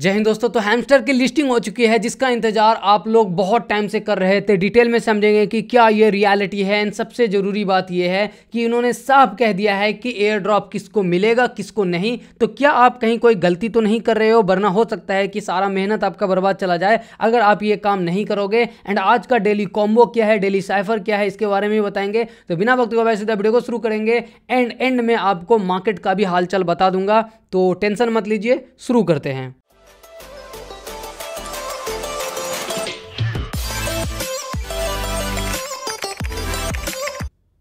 जय हिंद दोस्तों तो हैमस्टर की लिस्टिंग हो चुकी है जिसका इंतजार आप लोग बहुत टाइम से कर रहे थे डिटेल में समझेंगे कि क्या ये रियलिटी है एंड सबसे ज़रूरी बात यह है कि इन्होंने साफ कह दिया है कि एयर ड्रॉप किसको मिलेगा किसको नहीं तो क्या आप कहीं कोई गलती तो नहीं कर रहे हो वरना हो सकता है कि सारा मेहनत आपका बर्बाद चला जाए अगर आप ये काम नहीं करोगे एंड आज का डेली कॉम्बो क्या है डेली साइफर क्या है इसके बारे में बताएंगे तो बिना वक्त को वैसे तो वीडियो को शुरू करेंगे एंड एंड में आपको मार्केट का भी हालचाल बता दूंगा तो टेंशन मत लीजिए शुरू करते हैं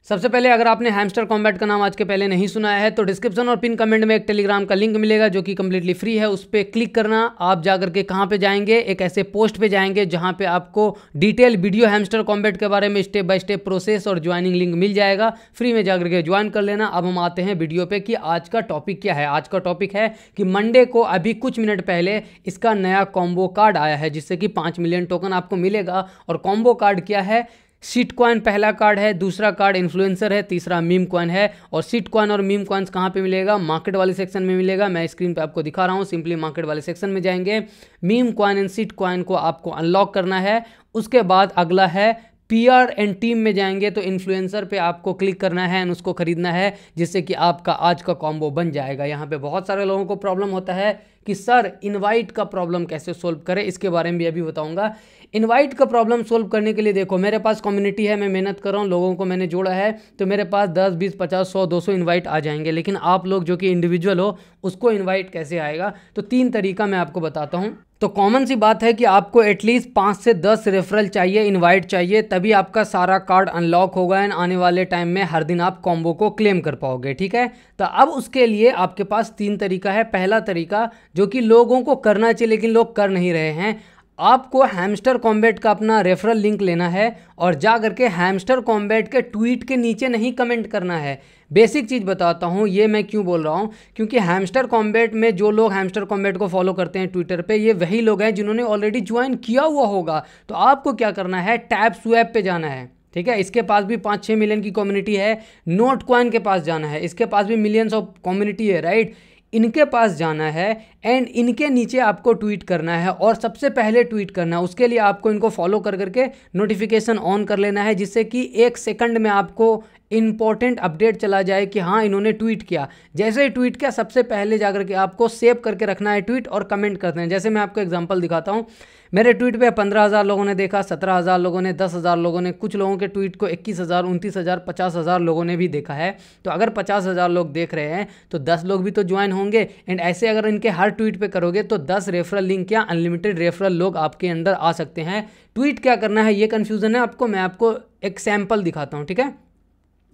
सबसे पहले अगर आपने हैमस्टर कॉम्बैट का नाम आज के पहले नहीं सुना है तो डिस्क्रिप्शन और पिन कमेंट में एक टेलीग्राम का लिंक मिलेगा जो कि कम्प्लीटली फ्री है उस पर क्लिक करना आप जाकर के कहाँ पे जाएंगे एक ऐसे पोस्ट पे जाएंगे जहाँ पे आपको डिटेल वीडियो हैमस्टर कॉम्बैट के बारे में स्टेप बाय स्टेप प्रोसेस और ज्वाइनिंग लिंक मिल जाएगा फ्री में जाकर के ज्वाइन कर लेना अब हम आते हैं वीडियो पर कि आज का टॉपिक क्या है आज का टॉपिक है कि मंडे को अभी कुछ मिनट पहले इसका नया कॉम्बो कार्ड आया है जिससे कि पाँच मिलियन टोकन आपको मिलेगा और कॉम्बो कार्ड क्या है सीट क्वाइन पहला कार्ड है दूसरा कार्ड इन्फ्लुएंसर है तीसरा मीम क्वाइन है और सीट कॉइन और मीम क्वाइंस कहाँ पे मिलेगा मार्केट वाले सेक्शन में मिलेगा मैं स्क्रीन पे आपको दिखा रहा हूँ सिंपली मार्केट वाले सेक्शन में जाएंगे meme coin and seat coin को आपको अनलॉक करना है उसके बाद अगला है पीआर एंड टीम में जाएंगे तो इन्फ्लुएंसर पे आपको क्लिक करना है एंड उसको खरीदना है जिससे कि आपका आज का कॉम्बो बन जाएगा यहाँ पे बहुत सारे लोगों को प्रॉब्लम होता है कि सर इनवाइट का प्रॉब्लम कैसे सोल्व करें इसके बारे में भी अभी बताऊंगा इनवाइट का प्रॉब्लम सोल्व करने के लिए देखो मेरे पास कम्युनिटी है मैं मेहनत कर रहा हूँ लोगों को मैंने जोड़ा है तो मेरे पास दस बीस पचास सौ दो सौ इन्वाइट आ जाएंगे लेकिन आप लोग जो कि इंडिविजुअल हो उसको इन्वाइट कैसे आएगा तो तीन तरीका मैं आपको बताता हूँ तो कॉमन सी बात है कि आपको एटलीस्ट पाँच से दस रेफरल चाहिए इनवाइट चाहिए तभी आपका सारा कार्ड अनलॉक होगा एंड आने वाले टाइम में हर दिन आप कॉम्बो को क्लेम कर पाओगे ठीक है तो अब उसके लिए आपके पास तीन तरीका है पहला तरीका जो कि लोगों को करना चाहिए लेकिन लोग कर नहीं रहे हैं आपको हैमस्टर कॉम्बैट का अपना रेफरल लिंक लेना है और जा करके हैमस्टर कॉम्बैट के ट्वीट के नीचे नहीं कमेंट करना है बेसिक चीज़ बताता हूँ ये मैं क्यों बोल रहा हूँ क्योंकि हैमस्टर कॉम्बैट में जो लोग हैमस्टर कॉम्बैट को फॉलो करते हैं ट्विटर पे ये वही लोग हैं जिन्होंने ऑलरेडी ज्वाइन किया हुआ होगा तो आपको क्या करना है टैप स्वैप पर जाना है ठीक है इसके पास भी पाँच छः मिलियन की कम्युनिटी है नोट क्वाइन के पास जाना है इसके पास भी मिलियंस ऑफ कम्युनिटी है राइट इनके पास जाना है एंड इनके नीचे आपको ट्वीट करना है और सबसे पहले ट्वीट करना है उसके लिए आपको इनको फॉलो कर करके नोटिफिकेशन ऑन कर लेना है जिससे कि एक सेकंड में आपको इंपॉर्टेंट अपडेट चला जाए कि हाँ इन्होंने ट्वीट किया जैसे ही ट्वीट किया सबसे पहले जाकर के आपको सेव करके रखना है ट्वीट और कमेंट करते हैं जैसे मैं आपको एग्जांपल दिखाता हूँ मेरे ट्वीट पे पंद्रह हज़ार लोगों ने देखा सत्रह हज़ार लोगों ने दस हज़ार लोगों ने कुछ लोगों के ट्वीट को इक्कीस हज़ार उनतीस हज़ार पचास हज़ार लोगों ने भी देखा है तो अगर पचास हज़ार लोग देख रहे हैं तो दस लोग भी तो ज्वाइन होंगे एंड ऐसे अगर इनके हर ट्वीट पर करोगे तो दस रेफरल लिंक या अनलिमिटेड रेफरल लोग आपके अंदर आ सकते हैं ट्वीट क्या करना है ये कन्फ्यूज़न है आपको मैं आपको एक सैम्पल दिखाता हूँ ठीक है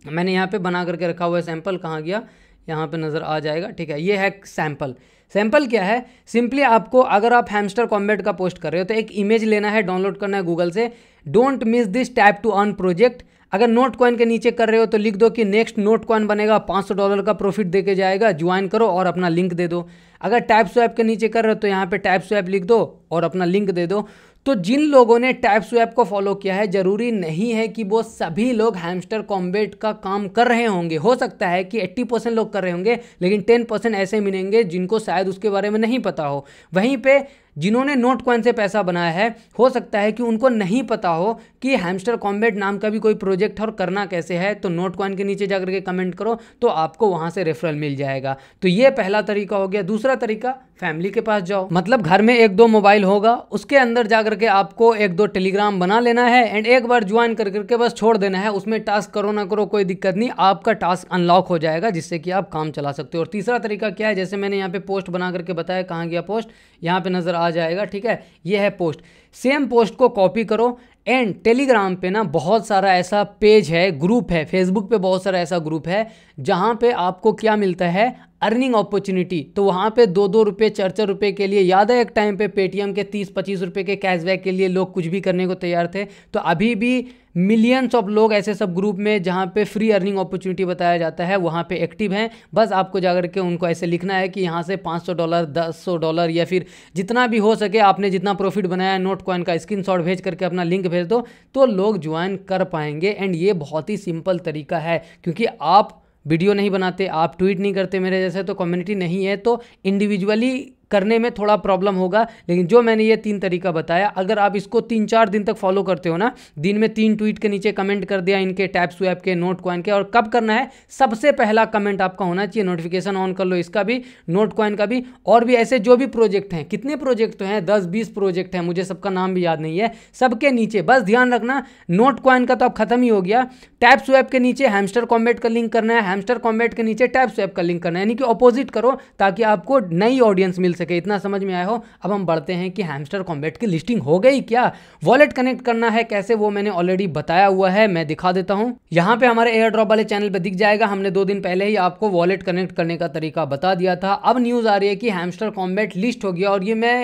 मैंने यहाँ पे बना करके रखा हुआ है सैंपल कहाँ गया यहाँ पे नज़र आ जाएगा ठीक है ये है सैंपल सैंपल क्या है सिंपली आपको अगर आप हैमस्टर कॉम्बेट का पोस्ट कर रहे हो तो एक इमेज लेना है डाउनलोड करना है गूगल से don't miss this tap to earn project अगर नोट कॉइन के नीचे कर रहे हो तो लिख दो कि नेक्स्ट नोट कॉइन बनेगा 500 डॉलर का प्रॉफिट देके जाएगा ज्वाइन करो और अपना लिंक दे दो अगर टैप स्वैप के नीचे कर रहे हो तो यहाँ पे टैप स्वैप लिख दो और अपना लिंक दे दो तो जिन लोगों ने टैप स्वैप को फॉलो किया है ज़रूरी नहीं है कि वो सभी लोग हैमस्टर कॉम्बेट का काम कर रहे होंगे हो सकता है कि 80 परसेंट लोग कर रहे होंगे लेकिन 10 परसेंट ऐसे मिलेंगे जिनको शायद उसके बारे में नहीं पता हो वहीं पे जिन्होंने नोट कॉइन से पैसा बनाया है हो सकता है कि उनको नहीं पता हो कि हैमस्टर कॉम्बेट नाम का भी कोई प्रोजेक्ट है और करना कैसे है तो नोट कॉइन के नीचे जाकर के कमेंट करो तो आपको वहाँ से रेफरल मिल जाएगा तो ये पहला तरीका हो गया दूसरा तरीका फैमिली के पास जाओ मतलब घर में एक दो मोबाइल होगा उसके अंदर जा के आपको एक दो टेलीग्राम बना लेना है एंड एक बार ज्वाइन कर करके बस छोड़ देना है उसमें टास्क करो ना करो कोई दिक्कत नहीं आपका टास्क अनलॉक हो जाएगा जिससे कि आप काम चला सकते हो और तीसरा तरीका क्या है जैसे मैंने यहाँ पे पोस्ट बना करके बताया कहाँ गया पोस्ट यहाँ पे नज़र आ जाएगा ठीक है ये है पोस्ट सेम पोस्ट को कॉपी करो एंड टेलीग्राम पे ना बहुत सारा ऐसा पेज है ग्रुप है फेसबुक पे बहुत सारा ऐसा ग्रुप है जहाँ पे आपको क्या मिलता है अर्निंग अपॉर्चुनिटी तो वहाँ पे दो दो रुपये चार चार रुपये के लिए याद है एक टाइम पे पेटीएम के तीस पच्चीस रुपये के कैशबैक के लिए लोग कुछ भी करने को तैयार थे तो अभी भी मिलियंस ऑफ लोग ऐसे सब ग्रुप में जहाँ पे फ्री अर्निंग अपॉर्चुनिटी बताया जाता है वहाँ पे एक्टिव हैं बस आपको जाकर के उनको ऐसे लिखना है कि यहाँ से 500 डॉलर 1000 डॉलर या फिर जितना भी हो सके आपने जितना प्रॉफिट बनाया है नोट कॉइन का शॉट भेज करके अपना लिंक भेज दो तो लोग ज्वाइन कर पाएंगे एंड ये बहुत ही सिंपल तरीका है क्योंकि आप वीडियो नहीं बनाते आप ट्वीट नहीं करते मेरे जैसे तो कम्युनिटी नहीं है तो इंडिविजुअली करने में थोड़ा प्रॉब्लम होगा लेकिन जो मैंने ये तीन तरीका बताया अगर आप इसको तीन चार दिन तक फॉलो करते हो ना दिन में तीन ट्वीट के नीचे कमेंट कर दिया इनके टैप स्वैप के नोट क्वाइन के और कब करना है सबसे पहला कमेंट आपका होना चाहिए नोटिफिकेशन ऑन कर लो इसका भी नोट क्वाइन का भी और भी ऐसे जो भी प्रोजेक्ट हैं कितने प्रोजेक्ट तो हैं दस बीस प्रोजेक्ट हैं मुझे सबका नाम भी याद नहीं है सबके नीचे बस ध्यान रखना नोट क्वाइन का तो अब खत्म ही हो गया टैप स्वैप के नीचे हैमस्टर कॉम्बेट का लिंक करना है हैमस्टर कॉम्बेट के नीचे टैप स्वैप का लिंक करना है यानी कि ऑपोजिट करो ताकि आपको नई ऑडियंस मिल सके सके इतना समझ में आया हो अब हम बढ़ते हैं कि हैमस्टर कॉम्बेट की लिस्टिंग हो गई क्या वॉलेट कनेक्ट करना है कैसे वो मैंने ऑलरेडी बताया हुआ है मैं दिखा देता हूँ यहाँ पे हमारे एयर ड्रॉप वाले चैनल पर दिख जाएगा हमने दो दिन पहले ही आपको वॉलेट कनेक्ट करने का तरीका बता दिया था अब न्यूज़ आ रही है कि हैमस्टर कॉम्बेट लिस्ट हो गया और ये मैं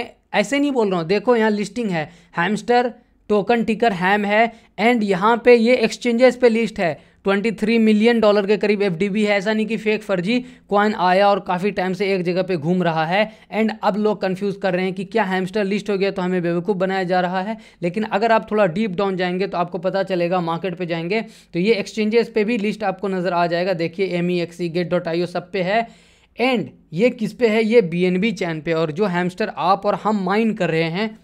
ऐसे नहीं बोल रहा हूँ देखो यहाँ लिस्टिंग है हैमस्टर टोकन टिकर हैम है एंड यहाँ पे ये एक्सचेंजेस पे लिस्ट है 23 मिलियन डॉलर के करीब एफ है ऐसा नहीं कि फेक फर्जी कॉइन आया और काफ़ी टाइम से एक जगह पे घूम रहा है एंड अब लोग कंफ्यूज कर रहे हैं कि क्या हैमस्टर लिस्ट हो गया तो हमें बेवकूफ़ बनाया जा रहा है लेकिन अगर आप थोड़ा डीप डाउन जाएंगे तो आपको पता चलेगा मार्केट पर जाएंगे तो ये एक्सचेंजेस पर भी लिस्ट आपको नज़र आ जाएगा देखिए M E X C gate dot I सब पे है एंड ये किस पे है ये बी एन बी चैन पे और जो हैमस्टर आप और हम माइन कर रहे हैं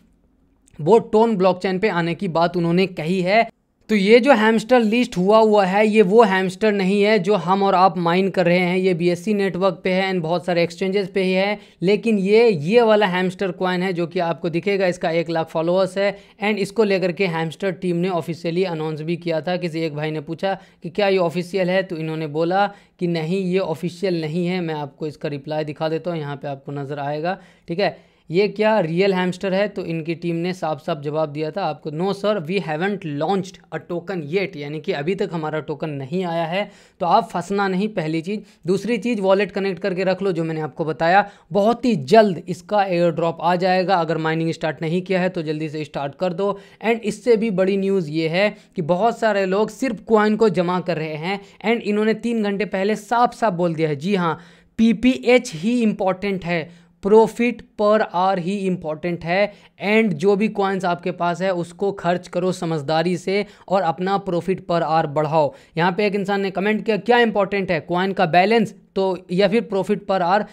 वो टोन ब्लॉकचेन पे आने की बात उन्होंने कही है तो ये जो हैमस्टर लिस्ट हुआ हुआ है ये वो हैमस्टर नहीं है जो हम और आप माइन कर रहे हैं ये बीएससी नेटवर्क पे है एंड बहुत सारे एक्सचेंजेस पे ही है लेकिन ये ये वाला हैमस्टर क्वाइन है जो कि आपको दिखेगा इसका एक लाख फॉलोअर्स है एंड इसको लेकर के हैमस्टर टीम ने ऑफिशियली अनाउंस भी किया था किसी एक भाई ने पूछा कि क्या ये ऑफिशियल है तो इन्होंने बोला कि नहीं ये ऑफिशियल नहीं है मैं आपको इसका रिप्लाई दिखा देता हूँ यहाँ पर आपको नज़र आएगा ठीक है ये क्या रियल हैमस्टर है तो इनकी टीम ने साफ साफ जवाब दिया था आपको no sir we haven't launched a token yet यानी कि अभी तक हमारा टोकन नहीं आया है तो आप फंसना नहीं पहली चीज़ दूसरी चीज़ वॉलेट कनेक्ट करके रख लो जो मैंने आपको बताया बहुत ही जल्द इसका एयर ड्रॉप आ जाएगा अगर माइनिंग स्टार्ट नहीं किया है तो जल्दी से स्टार्ट कर दो एंड इससे भी बड़ी न्यूज़ ये है कि बहुत सारे लोग सिर्फ क्वाइन को जमा कर रहे हैं एंड इन्होंने तीन घंटे पहले साफ साफ बोल दिया है जी हाँ पी ही इम्पॉर्टेंट है प्रॉफिट पर आर ही इम्पॉर्टेंट है एंड जो भी कॉइन्स आपके पास है उसको खर्च करो समझदारी से और अपना प्रॉफिट पर आर बढ़ाओ यहाँ पे एक इंसान ने कमेंट किया क्या इंपॉर्टेंट है कॉइन का बैलेंस तो या फिर प्रॉफिट पर आर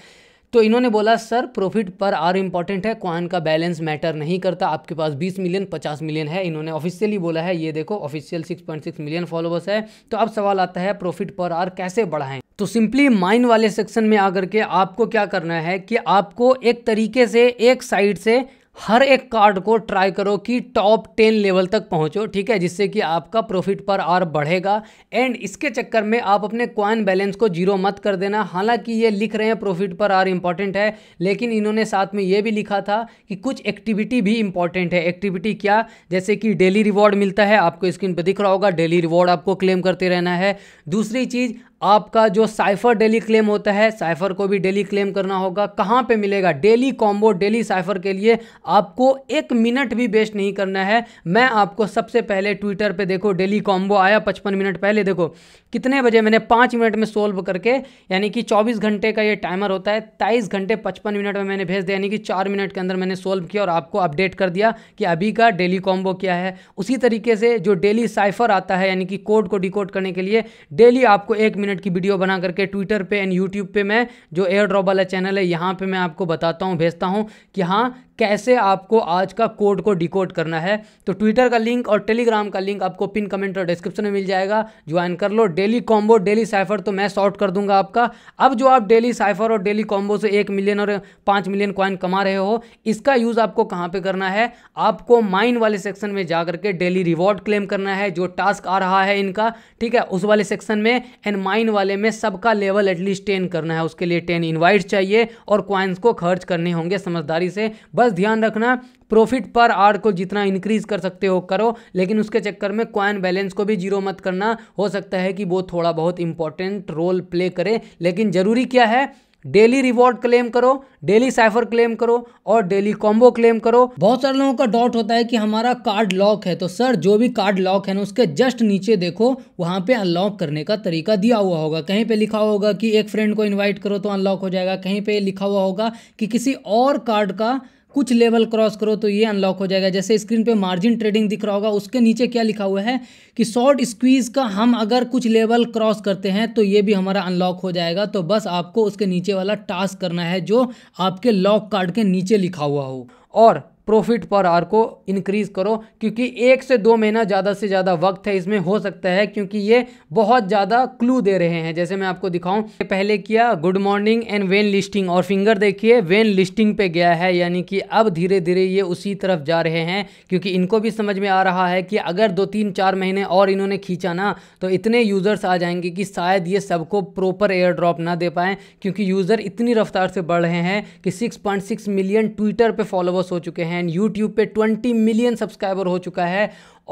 तो इन्होंने बोला sir profit per hour important है कॉइन का बैलेंस मैटर नहीं करता आपके पास 20 मिलियन 50 मिलियन है इन्होंने ऑफिशियली बोला है ये देखो ऑफिशियल 6.6 मिलियन फॉलोअर्स है तो अब सवाल आता है प्रॉफिट पर आर कैसे बढ़ाएं तो सिंपली माइन वाले सेक्शन में आकर के आपको क्या करना है कि आपको एक तरीके से एक साइड से हर एक कार्ड को ट्राई करो कि टॉप टेन लेवल तक पहुंचो ठीक है जिससे कि आपका प्रॉफिट पर आर बढ़ेगा एंड इसके चक्कर में आप अपने क्वाइन बैलेंस को जीरो मत कर देना हालांकि ये लिख रहे हैं प्रॉफिट पर आर इम्पॉर्टेंट है लेकिन इन्होंने साथ में ये भी लिखा था कि कुछ एक्टिविटी भी इंपॉर्टेंट है एक्टिविटी क्या जैसे कि डेली रिवॉर्ड मिलता है आपको स्क्रीन पर दिख रहा होगा डेली रिवॉर्ड आपको क्लेम करते रहना है दूसरी चीज़ आपका जो साइफर डेली क्लेम होता है साइफर को भी डेली क्लेम करना होगा कहाँ पे मिलेगा डेली कॉम्बो डेली साइफर के लिए आपको एक मिनट भी वेस्ट नहीं करना है मैं आपको सबसे पहले ट्विटर पे देखो डेली कॉम्बो आया पचपन मिनट पहले देखो कितने बजे मैंने पाँच मिनट में सोल्व करके यानी कि चौबीस घंटे का ये टाइमर होता है तेईस घंटे पचपन मिनट में मैंने भेज दिया यानी कि चार मिनट के अंदर मैंने सोल्व किया और आपको अपडेट कर दिया कि अभी का डेली कॉम्बो क्या है उसी तरीके से जो डेली साइफर आता है यानी कि कोड को डिकोड करने के लिए डेली आपको एक मिनट मिनट की वीडियो बना करके ट्विटर पे एंड यूट्यूब पे मैं जो एयर ड्रॉप वाला चैनल है यहाँ पे मैं आपको बताता हूँ भेजता हूँ कि हाँ कैसे आपको आज का कोड को डिकोड करना है तो ट्विटर का लिंक और टेलीग्राम का लिंक आपको पिन कमेंट और डिस्क्रिप्शन में मिल जाएगा ज्वाइन कर लो डेली कॉम्बो डेली साइफर तो मैं शॉर्ट कर दूंगा आपका अब जो आप डेली साइफर और डेली कॉम्बो से एक मिलियन और पाँच मिलियन कॉइन कमा रहे हो इसका यूज़ आपको कहाँ पर करना है आपको माइन वाले सेक्शन में जाकर के डेली रिवॉर्ड क्लेम करना है जो टास्क आ रहा है इनका ठीक है उस वाले सेक्शन में एंड माइन वाले में सबका लेवल एटलीस्ट टेन करना है उसके लिए टेन इन्वाइट चाहिए और क्वाइंस को खर्च करने होंगे समझदारी से बस बस ध्यान रखना प्रॉफिट पर आर को जितना इंक्रीज कर सकते हो करो लेकिन उसके चक्कर में क्वाइन बैलेंस को भी जीरो मत करना हो सकता है कि वो थोड़ा बहुत इंपॉर्टेंट रोल प्ले करे लेकिन ज़रूरी क्या है डेली रिवॉर्ड क्लेम करो डेली साइफर क्लेम करो और डेली कॉम्बो क्लेम करो बहुत सारे लोगों का डाउट होता है कि हमारा कार्ड लॉक है तो सर जो भी कार्ड लॉक है ना उसके जस्ट नीचे देखो वहाँ पे अनलॉक करने का तरीका दिया हुआ होगा कहीं पे लिखा होगा कि एक फ्रेंड को इनवाइट करो तो अनलॉक हो जाएगा कहीं पे लिखा हुआ होगा कि किसी और कार्ड का कुछ लेवल क्रॉस करो तो ये अनलॉक हो जाएगा जैसे स्क्रीन पे मार्जिन ट्रेडिंग दिख रहा होगा उसके नीचे क्या लिखा हुआ है कि शॉर्ट स्क्वीज का हम अगर कुछ लेवल क्रॉस करते हैं तो ये भी हमारा अनलॉक हो जाएगा तो बस आपको उसके नीचे वाला टास्क करना है जो आपके लॉक कार्ड के नीचे लिखा हुआ हो और प्रॉफिट पर आर को इंक्रीज़ करो क्योंकि एक से दो महीना ज़्यादा से ज़्यादा वक्त है इसमें हो सकता है क्योंकि ये बहुत ज़्यादा क्लू दे रहे हैं जैसे मैं आपको दिखाऊं पहले किया good morning and when listing और फिंगर देखिए वेन लिस्टिंग पे गया है यानी कि अब धीरे धीरे ये उसी तरफ जा रहे हैं क्योंकि इनको भी समझ में आ रहा है कि अगर दो तीन चार महीने और इन्होंने खींचा ना तो इतने यूज़र्स आ जाएंगे कि शायद ये सबको प्रॉपर एयर ड्रॉप ना दे पाएँ क्योंकि यूज़र इतनी रफ्तार से बढ़ रहे हैं कि सिक्स मिलियन ट्विटर पर फॉलोअर्स हो चुके हैं हैं यूट्यूब पे 20 मिलियन सब्सक्राइबर हो चुका है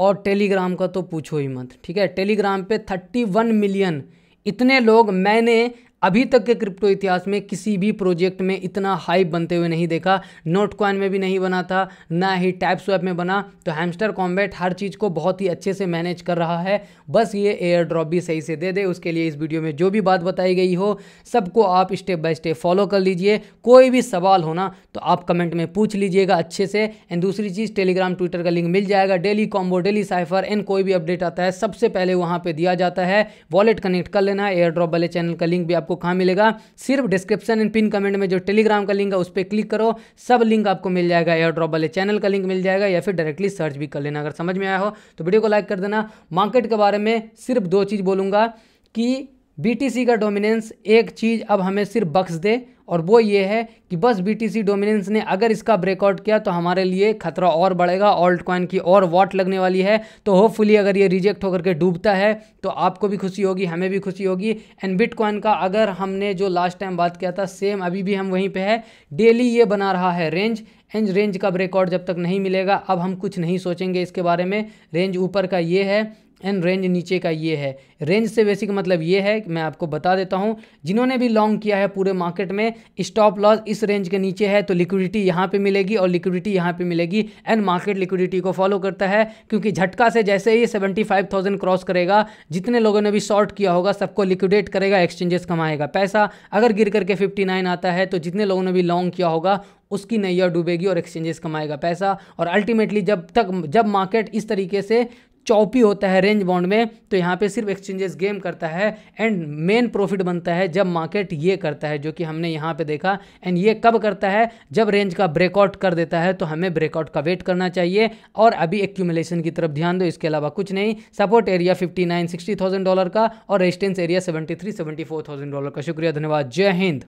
और टेलीग्राम का तो पूछो ही मत ठीक है टेलीग्राम पे 31 मिलियन इतने लोग मैंने अभी तक के क्रिप्टो इतिहास में किसी भी प्रोजेक्ट में इतना हाइप बनते हुए नहीं देखा नोट कॉइन में भी नहीं बना था ना ही टैप स्वैप में बना तो हैमस्टर कॉम्बैट हर चीज़ को बहुत ही अच्छे से मैनेज कर रहा है बस ये एयर ड्रॉप भी सही से दे दे उसके लिए इस वीडियो में जो भी बात बताई गई हो सबको आप स्टेप बाय स्टेप फॉलो कर लीजिए कोई भी सवाल हो ना तो आप कमेंट में पूछ लीजिएगा अच्छे से एंड दूसरी चीज़ टेलीग्राम ट्विटर का लिंक मिल जाएगा daily combo daily cipher and कोई भी अपडेट आता है सबसे पहले वहाँ पर दिया जाता है वॉलेट कनेक्ट कर लेना है एयर ड्रॉप वाले चैनल का लिंक भी आप आपको कहाँ मिलेगा सिर्फ डिस्क्रिप्शन एंड पिन कमेंट में जो टेलीग्राम का लिंक है उस पर क्लिक करो सब लिंक आपको मिल जाएगा एयर ड्रॉप वाले चैनल का लिंक मिल जाएगा या फिर डायरेक्टली सर्च भी कर लेना अगर समझ में आया हो तो वीडियो को लाइक कर देना मार्केट के बारे में सिर्फ दो चीज़ बोलूँगा कि बी का डोमिनेंस एक चीज़ अब हमें सिर्फ बक्स दे और वो ये है कि बस बीटीसी डोमिनेंस ने अगर इसका ब्रेकआउट किया तो हमारे लिए खतरा और बढ़ेगा ऑल्ट कॉइन की और वॉट लगने वाली है तो होपफुली अगर ये रिजेक्ट होकर के डूबता है तो आपको भी खुशी होगी हमें भी खुशी होगी एंड बिटकॉइन का अगर हमने जो लास्ट टाइम बात किया था सेम अभी भी हम वहीं पर है डेली ये बना रहा है रेंज एंड रेंज का ब्रेकआउट जब तक नहीं मिलेगा अब हम कुछ नहीं सोचेंगे इसके बारे में रेंज ऊपर का ये है एंड रेंज नीचे का ये है रेंज से बेसिक मतलब ये है कि मैं आपको बता देता हूँ जिन्होंने भी लॉन्ग किया है पूरे मार्केट में स्टॉप लॉस इस रेंज के नीचे है तो लिक्विडिटी यहाँ पे मिलेगी और लिक्विडिटी यहाँ पे मिलेगी एंड मार्केट लिक्विडिटी को फॉलो करता है क्योंकि झटका से जैसे ही सेवेंटी फाइव थाउजेंड क्रॉस करेगा जितने लोगों ने भी शॉर्ट किया होगा सबको लिक्विडेट करेगा एक्सचेंजेस कमाएगा पैसा अगर गिर करके फिफ्टी नाइन आता है तो जितने लोगों ने भी लॉन्ग किया होगा उसकी नैया डूबेगी और एक्सचेंजेस कमाएगा पैसा और अल्टीमेटली जब तक जब मार्केट इस तरीके से चौपी होता है रेंज बाउंड में तो यहाँ पे सिर्फ एक्सचेंजेस गेम करता है एंड मेन प्रॉफिट बनता है जब मार्केट ये करता है जो कि हमने यहाँ पे देखा एंड ये कब करता है जब रेंज का ब्रेकआउट कर देता है तो हमें ब्रेकआउट का वेट करना चाहिए और अभी एक्यूमलेशन की तरफ ध्यान दो इसके अलावा कुछ नहीं support area fifty nine sixty thousand dollar का और resistance area seventy three seventy four thousand dollar का शुक्रिया धन्यवाद जय हिंद